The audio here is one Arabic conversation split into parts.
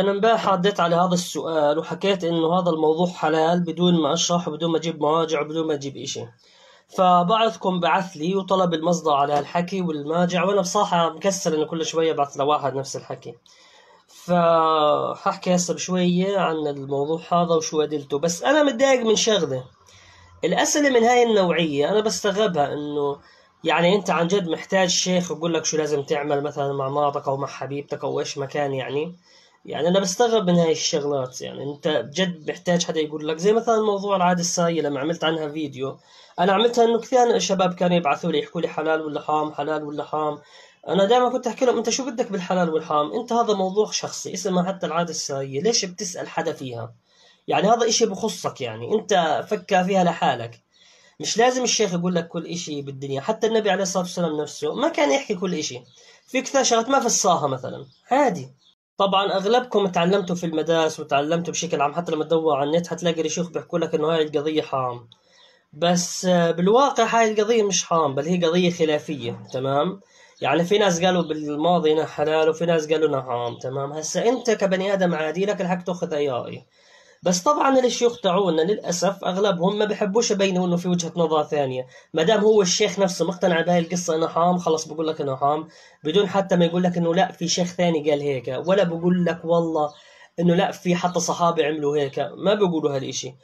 انا امبارح عديت على هذا السؤال وحكيت انه هذا الموضوع حلال بدون ما اشرح وبدون ما اجيب مراجع وبدون ما اجيب اشي فبعضكم بعث لي وطلب المصدر على الحكي والماجع وانا بصراحة مكسر انه كل شوية بعث لواحد نفس الحكي فححكي هسه بشوية عن الموضوع هذا وشو ادلته بس انا متضايق من شغلة الاسئلة من هاي النوعية انا بستغربها انه يعني انت عن جد محتاج شيخ يقول لك شو لازم تعمل مثلا مع مراتك او مع حبيبتك او ايش مكان يعني يعني انا بستغرب من هاي الشغلات يعني انت بجد بحتاج حدا يقول لك زي مثلا موضوع العاده السائيه لما عملت عنها فيديو انا عملتها انه كثير شباب كانوا يبعثوا لي يحكوا لي حلال ولا حرام حلال ولا حرام انا دائما كنت احكي لهم انت شو بدك بالحلال والحرام انت هذا موضوع شخصي اسمها حتى العاده السائيه ليش بتسال حدا فيها يعني هذا اشي بخصك يعني انت فكر فيها لحالك مش لازم الشيخ يقول لك كل اشي بالدنيا حتى النبي عليه الصلاه والسلام نفسه ما كان يحكي كل اشي في كثير شغلات ما فصاها مثلا عادي طبعا اغلبكم تعلمتوا في المدارس وتعلمتوا بشكل عام حتى لما تدور على النت حتلاقي الشيوخ بيحكوا لك انه هاي القضيه حرام بس آه، بالواقع هاي القضيه مش حرام بل هي قضيه خلافيه تمام يعني في ناس قالوا بالماضي انها حلال وفي ناس قالوا انها حرام تمام هسا انت كبني ادم عادي لك الحق تاخذ اي راي بس طبعا الشيوخ تاعونا للاسف اغلبهم ما بحبوش يبينوا انه في وجهه نظر ثانيه ما دام هو الشيخ نفسه مقتنع بهاي القصه انه حرام خلص بقول لك انه حرام بدون حتى ما يقول لك انه لا في شيخ ثاني قال هيك ولا بقول لك والله انه لا في حتى صحابه عملوا هيك ما بيقولوا هالشيء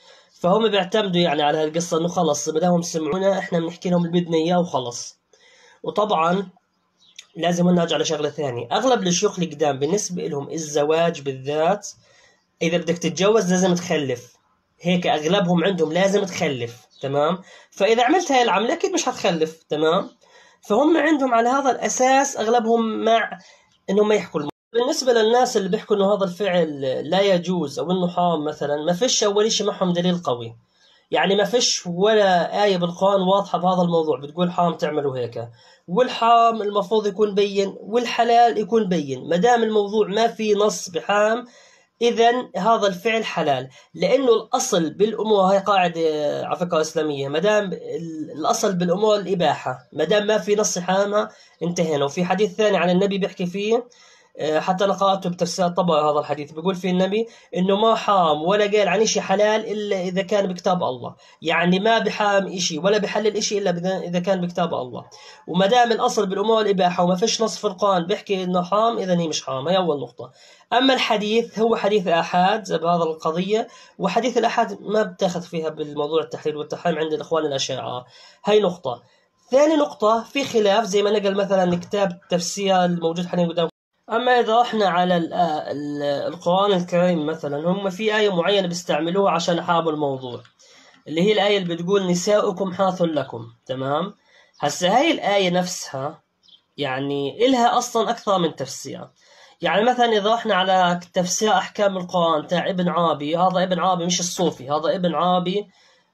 فهم بيعتمدوا يعني على هالقصه انه خلص ما دامهم سمعونا احنا بنحكي لهم اللي بدنا اياه وخلص وطبعا لازم نرجع لشغله ثانيه اغلب الشيوخ القدام بالنسبه لهم الزواج بالذات اذا بدك تتجوز لازم تخلف هيك اغلبهم عندهم لازم تخلف تمام فاذا عملت هاي العمله اكيد مش حتخلف تمام فهم عندهم على هذا الاساس اغلبهم مع انهم ما يحكوا الموضوع. بالنسبه للناس اللي بيحكوا انه هذا الفعل لا يجوز او انه حرام مثلا ما فيش اول شيء معهم دليل قوي يعني ما فيش ولا آية بالقرآن واضحة بهذا الموضوع بتقول حرام تعملوا هيك والحرام المفروض يكون بين والحلال يكون بين ما دام الموضوع ما في نص بحام إذا هذا الفعل حلال لأنه الأصل بالأمور هي قاعدة على إسلامية ما دام الأصل بالأمور الإباحة ما دام ما في نص حرامها انتهينا وفي حديث ثاني عن النبي بيحكي فيه آه، حتى انا قراته بتفسير طبع هذا الحديث بيقول فيه النبي انه ما حرم ولا قال عن شيء حلال الا اذا كان بكتاب الله، يعني ما بحرم شيء ولا بحلل شيء الا اذا كان بكتاب الله، وما دام الاصل بالامور الاباحه وما فيش نص في القران بيحكي انه حرام اذا هي مش حرام، هي اول نقطه. اما الحديث هو حديث احاد بهذا القضيه، وحديث الاحاد ما بتاخذ فيها بالموضوع التحليل والتحريم عند الاخوان الاشاعره، هاي نقطه. ثاني نقطة في خلاف زي ما نقل مثلا كتاب التفسير الموجود حاليا قدام أما إذا رحنا على آه، القرآن الكريم مثلا هم في آية معينة بيستعملوها عشان حابوا الموضوع اللي هي الآية اللي بتقول نساؤكم حاث لكم تمام هسه هاي الآية نفسها يعني إلها أصلا أكثر من تفسير يعني مثلا إذا رحنا على تفسير أحكام القرآن تاع ابن عربي هذا ابن عربي مش الصوفي هذا ابن عربي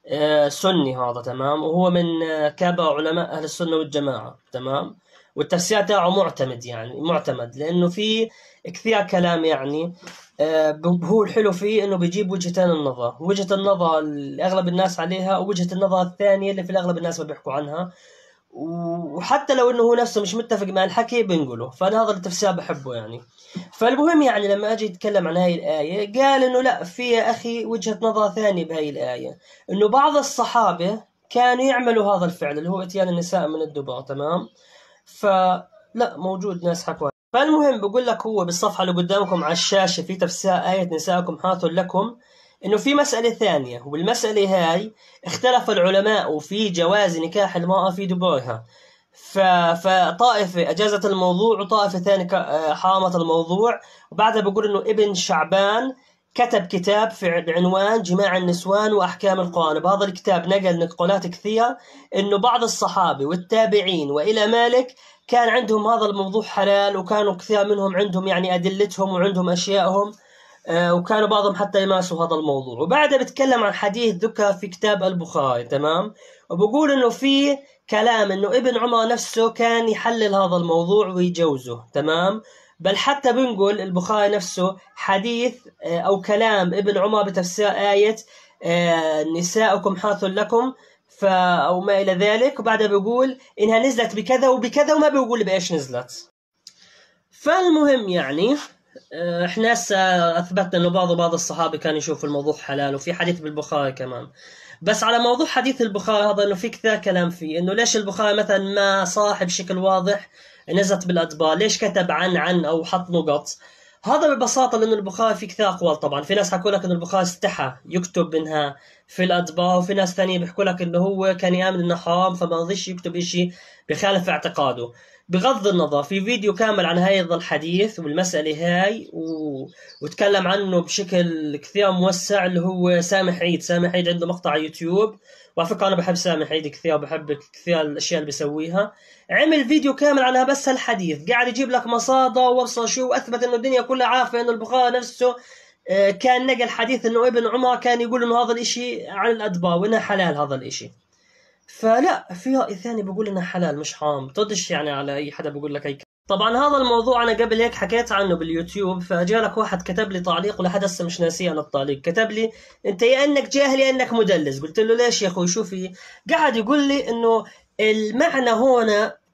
آه، سني هذا تمام وهو من آه، كبر علماء أهل السنة والجماعة تمام والتفسير تاعه معتمد يعني معتمد لانه في كثير كلام يعني آه، هو الحلو فيه انه بيجيب وجهتين النظر وجهه النظر اللي اغلب الناس عليها ووجهه النظر الثانيه اللي في الاغلب الناس ما بيحكوا عنها وحتى لو انه هو نفسه مش متفق مع الحكي بنقوله فانا هذا التفسير بحبه يعني فالمهم يعني لما اجي اتكلم عن هاي الايه قال انه لا في يا اخي وجهه نظر ثانيه بهاي الايه انه بعض الصحابه كانوا يعملوا هذا الفعل اللي هو اتيان النساء من الدبر تمام فلا موجود ناس حكوا فالمهم بقول لك هو بالصفحة اللي قدامكم على الشاشة في تفسير آية نسائكم حاث لكم انه في مسألة ثانية والمسألة هاي اختلف العلماء في جواز نكاح المرأة في ف فطائفة أجازت الموضوع وطائفة ثانية آه، حرمت الموضوع وبعدها بقول انه ابن شعبان كتب كتاب في عنوان جماع النسوان واحكام القران بهذا الكتاب نقل نقولات كثيره انه بعض الصحابه والتابعين والى مالك كان عندهم هذا الموضوع حلال وكانوا كثير منهم عندهم يعني ادلتهم وعندهم اشيائهم آه، وكانوا بعضهم حتى يمارسوا هذا الموضوع وبعدها بتكلم عن حديث ذكر في كتاب البخاري تمام وبقول انه في كلام انه ابن عمر نفسه كان يحلل هذا الموضوع ويجوزه تمام بل حتى بنقول البخاري نفسه حديث آه، أو كلام ابن عمر بتفسير آية آه، نساؤكم حرث لكم ف أو ما إلى ذلك وبعدها بيقول إنها نزلت بكذا وبكذا وما بيقول بإيش نزلت فالمهم يعني آه، احنا هسه اثبتنا انه بعض بعض الصحابه كانوا يشوفوا الموضوع حلال وفي حديث بالبخاري كمان بس على موضوع حديث البخاري هذا انه في كثير كلام فيه انه ليش البخاري مثلا ما صاح بشكل واضح نزت بالادبار ليش كتب عن عن او حط نقط هذا ببساطة لأنه البخاري في كثير أقوال طبعا في ناس حكوا لك أنه البخاري استحى يكتب منها في الأتباع وفي ناس ثانية بيحكوا لك أنه هو كان يآمن أنه حرام فما رضيش يكتب إشي بخالف اعتقاده بغض النظر في فيديو كامل عن هذا الحديث والمسألة هاي و... وتكلم عنه بشكل كثير موسع اللي هو سامح عيد سامح عيد عنده مقطع يوتيوب وعلى فكره انا بحب سامح عيد كثير وبحب كثير الاشياء اللي بيسويها عمل فيديو كامل على بس هالحديث قاعد يجيب لك مصادر ووصل شو واثبت انه الدنيا كلها عارفه انه البخاري نفسه آه، كان نقل حديث انه ابن عمر كان يقول انه هذا الاشي عن الادبار وانه حلال هذا الاشي فلا في راي ثاني بقول انه حلال مش حرام تردش يعني على اي حدا بقول لك اي طبعا هذا الموضوع انا قبل هيك حكيت عنه باليوتيوب فاجالك واحد كتب لي تعليق ولحد هسه مش ناسيه انا التعليق كتب لي انت يا انك جاهل يا انك مدلس قلت له ليش يا اخوي شو في قعد يقول لي انه المعنى هون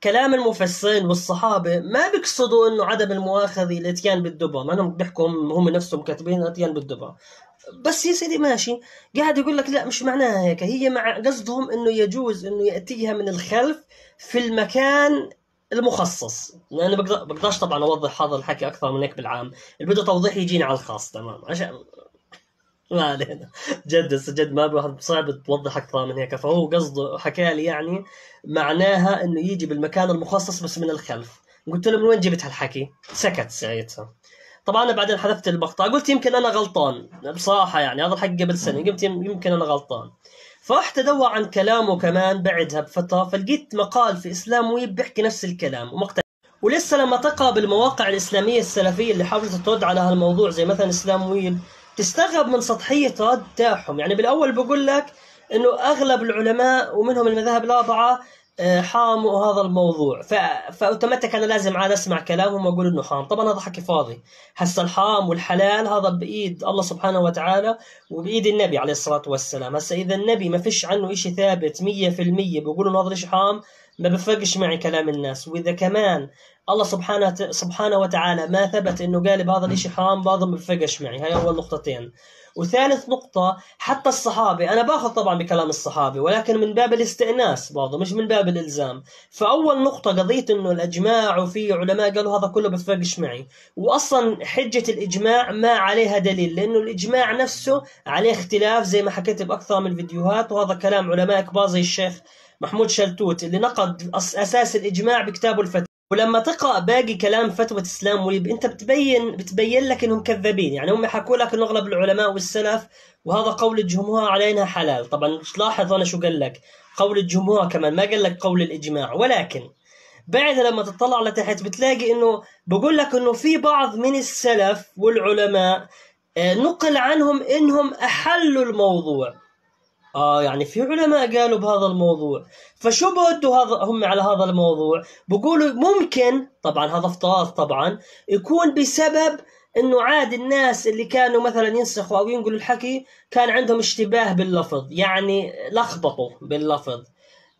كلام المفسرين والصحابه ما بيقصدوا انه عدم المؤاخذه الاتيان بالدبا ما هم بيحكوا هم نفسهم كاتبين اتيان بالدبا بس يا سيدي ماشي قاعد يقول لك لا مش معناها هيك هي مع قصدهم انه يجوز انه ياتيها من الخلف في المكان المخصص لانه يعني بقدر بقدرش طبعا اوضح هذا الحكي اكثر من هيك بالعام اللي بده توضيح يجيني على الخاص تمام عشان ما علينا جد جد ما بواحد صعب توضح اكثر من هيك فهو قصده حكى لي يعني معناها انه يجي بالمكان المخصص بس من الخلف قلت له من وين جبت هالحكي سكت ساعتها طبعا انا بعدين حذفت المقطع قلت يمكن انا غلطان بصراحه يعني هذا الحكي قبل سنه قلت يمكن انا غلطان فرحت ادور عن كلامه كمان بعدها بفتره فلقيت مقال في اسلام ويب بيحكي نفس الكلام ومقتنع ولسه لما تقرا بالمواقع الاسلاميه السلفيه اللي حاولت ترد على هالموضوع زي مثلا اسلام ويب تستغرب من سطحيه رد تاعهم يعني بالاول بقول لك انه اغلب العلماء ومنهم المذاهب الاربعه آه، حام وهذا الموضوع ف... فاوتوماتيك انا لازم عاد اسمع كلامهم واقول انه حام طبعا هذا حكي فاضي هسه الحام والحلال هذا بايد الله سبحانه وتعالى وبايد النبي عليه الصلاه والسلام هسه اذا النبي ما فيش عنه شيء ثابت 100% بيقولوا انه هذا حام ما بفرقش معي كلام الناس واذا كمان الله سبحانه سبحانه وتعالى ما ثبت انه قال بهذا الشيء حرام بهذا ما بفرقش معي هاي اول نقطتين وثالث نقطة حتى الصحابة أنا باخذ طبعا بكلام الصحابة ولكن من باب الاستئناس برضه مش من باب الإلزام فأول نقطة قضية أنه الإجماع وفي علماء قالوا هذا كله بتفرقش معي وأصلا حجة الإجماع ما عليها دليل لأنه الإجماع نفسه عليه اختلاف زي ما حكيت بأكثر من فيديوهات وهذا كلام علماء كبار زي الشيخ محمود شلتوت اللي نقد أساس الإجماع بكتابه الفتاة ولما تقرا باقي كلام فتوى اسلام وليب انت بتبين بتبين لك انهم كذابين يعني هم حكوا لك انه اغلب العلماء والسلف وهذا قول الجمهور علينا حلال طبعا تلاحظ انا شو قال لك قول الجمهور كمان ما قال لك قول الاجماع ولكن بعد لما تطلع لتحت بتلاقي انه بقول لك انه في بعض من السلف والعلماء آه، نقل عنهم انهم احلوا الموضوع اه يعني في علماء قالوا بهذا الموضوع فشو بودوا هذا هم على هذا الموضوع بقولوا ممكن طبعا هذا افتراض طبعا يكون بسبب انه عاد الناس اللي كانوا مثلا ينسخوا او ينقلوا الحكي كان عندهم اشتباه باللفظ يعني لخبطوا باللفظ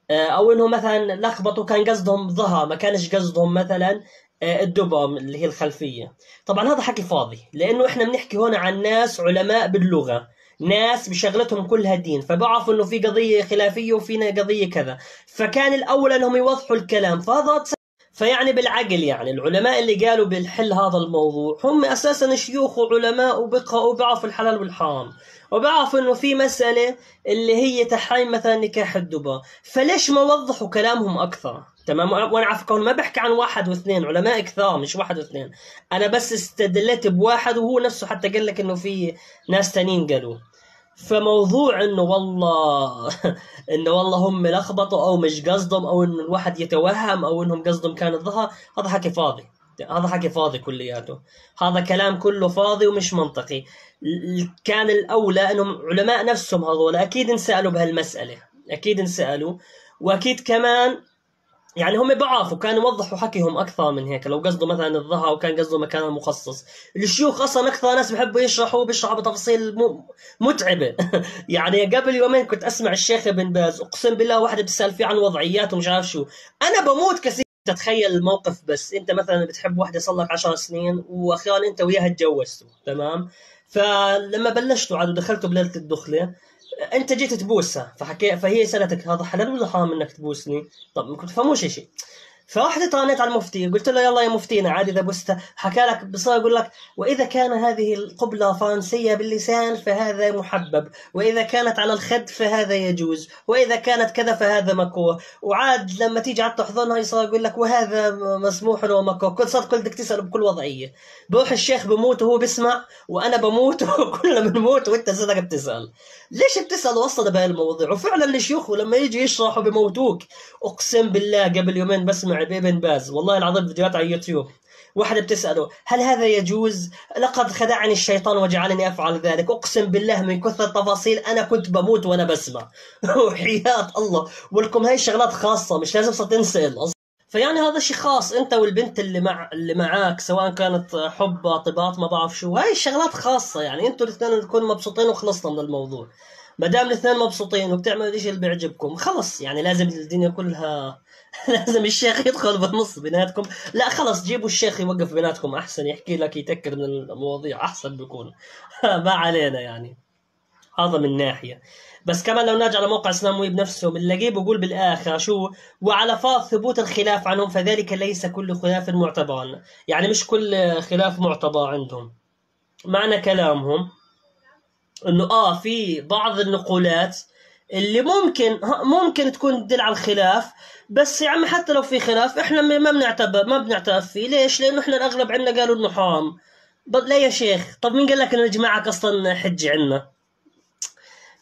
آه، او انه مثلا لخبطوا كان قصدهم ظهر ما كانش قصدهم مثلا آه، الدبم اللي هي الخلفيه طبعا هذا حكي فاضي لانه احنا بنحكي هنا عن ناس علماء باللغه ناس بشغلتهم كلها الدين فبعرفوا انه في قضيه خلافيه وفينا قضيه كذا فكان الاول انهم يوضحوا الكلام فهذا فيعني بالعقل يعني العلماء اللي قالوا بالحل هذا الموضوع هم اساسا شيوخ وعلماء وبقرأوا بعرفوا الحلال والحرام وبعرفوا انه في مساله اللي هي تحريم مثلا نكاح الدبا فليش ما وضحوا كلامهم اكثر تمام وانا على ما بحكي عن واحد واثنين علماء كثار مش واحد واثنين انا بس استدلت بواحد وهو نفسه حتى قال لك انه في ناس تانيين قالوا فموضوع انه والله انه والله هم لخبطوا او مش قصدهم او انه الواحد يتوهم او انهم قصدهم كان الظهر هذا حكي فاضي هذا حكي فاضي كلياته هذا كلام كله فاضي ومش منطقي كان الاولى انهم علماء نفسهم هذول اكيد انسالوا بهالمساله اكيد انسالوا واكيد كمان يعني هم بعاف كانوا يوضحوا حكيهم اكثر من هيك لو قصده مثلا الظهر وكان قصده مكان مخصص الشيوخ اصلا اكثر ناس بحبوا يشرحوا بيشرحوا بتفاصيل متعبه يعني قبل يومين كنت اسمع الشيخ ابن باز اقسم بالله واحد بتسال فيه عن وضعيات ومش عارف شو انا بموت كثير تتخيل الموقف بس انت مثلا بتحب واحده صار لك 10 سنين واخيرا انت وياها تجوزتوا تمام فلما بلشتوا عاد ودخلتوا بليله الدخله انت جيت تبوسها فحكي فهي سالتك هذا حلال ولا حرام انك تبوسني؟ طب ما كنت فهموش شيء فواحدة طالت على المفتي قلت له يلا يا مفتينا عادي إذا بست حكى لك بصورة يقول لك وإذا كان هذه القبلة فرنسية باللسان فهذا محبب وإذا كانت على الخد فهذا يجوز وإذا كانت كذا فهذا مكروه وعاد لما تيجي على تحضنها يصير يقول لك وهذا مسموح ومكروه كل كل بدك تسأل بكل وضعية بروح الشيخ بموت وهو بسمع وأنا بموت وكلنا بنموت وأنت صدق بتسأل ليش بتسأل وصل بهالموضوع وفعلا الشيوخ لما يجي يشرحوا بموتوك أقسم بالله قبل يومين بسمع موضوع باز والله العظيم فيديوهات على اليوتيوب واحدة بتسأله هل هذا يجوز؟ لقد خدعني الشيطان وجعلني أفعل ذلك أقسم بالله من كثر التفاصيل أنا كنت بموت وأنا بسمع وحياة الله ولكم هاي الشغلات خاصة مش لازم تنسأل فيعني هذا شيء خاص انت والبنت اللي مع اللي معاك سواء كانت حب ارتباط ما بعرف شو هاي الشغلات خاصه يعني انتوا الاثنين تكونوا مبسوطين وخلصنا من الموضوع ما دام الاثنين مبسوطين وبتعملوا الشيء اللي بيعجبكم خلص يعني لازم الدنيا كلها لازم الشيخ يدخل بالنص بيناتكم لا خلص جيبوا الشيخ يوقف بيناتكم احسن يحكي لك يتاكد من المواضيع احسن بيكون ما علينا يعني هذا من ناحية بس كمان لو نرجع لموقع اسلام ويب نفسه بنلاقيه بقول بالآخر شو وعلى فاض ثبوت الخلاف عنهم فذلك ليس كل خلاف معتبرا يعني مش كل خلاف معتبر عندهم معنى كلامهم انه اه في بعض النقولات اللي ممكن ممكن تكون تدل على الخلاف بس يا عمي حتى لو في خلاف احنا ما بنعتبر ما بنعترف فيه ليش؟ لانه احنا الاغلب عندنا قالوا انه حرام لا يا شيخ طب مين قال لك ان الجماعه اصلا حجه عندنا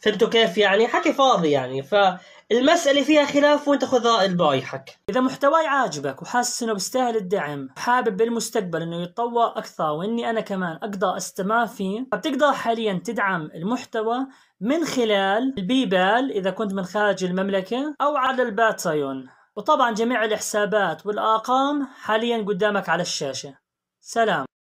فهمتوا كيف يعني حكي فاضي يعني فالمسألة فيها خلاف وانت خذ الباي حك إذا محتواي عاجبك وحاسس إنه بيستاهل الدعم حابب بالمستقبل إنه يتطور أكثر وإني أنا كمان أقدر أستمع فيه فبتقدر حاليا تدعم المحتوى من خلال البيبال إذا كنت من خارج المملكة أو على الباتريون وطبعا جميع الحسابات والأرقام حاليا قدامك على الشاشة سلام